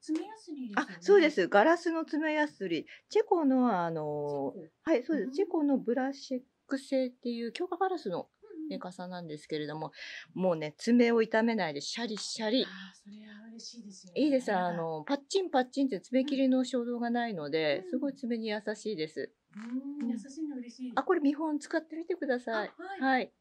爪やすり、ね、あ、そうです。ガラスの爪やすり。チェコのあのはい、そうです。チェコのブラシック製っていう強化ガラスのメーカーさんなんですけれども、もうね爪を傷めないでシャリシャリ。あ、それは嬉しいですね。いいです。あのパッチンパッチンって爪切りの衝動がないので、うん、すごい爪に優しいです。うん、優しいの嬉しい。あ、これ見本使ってみてください。はい。はい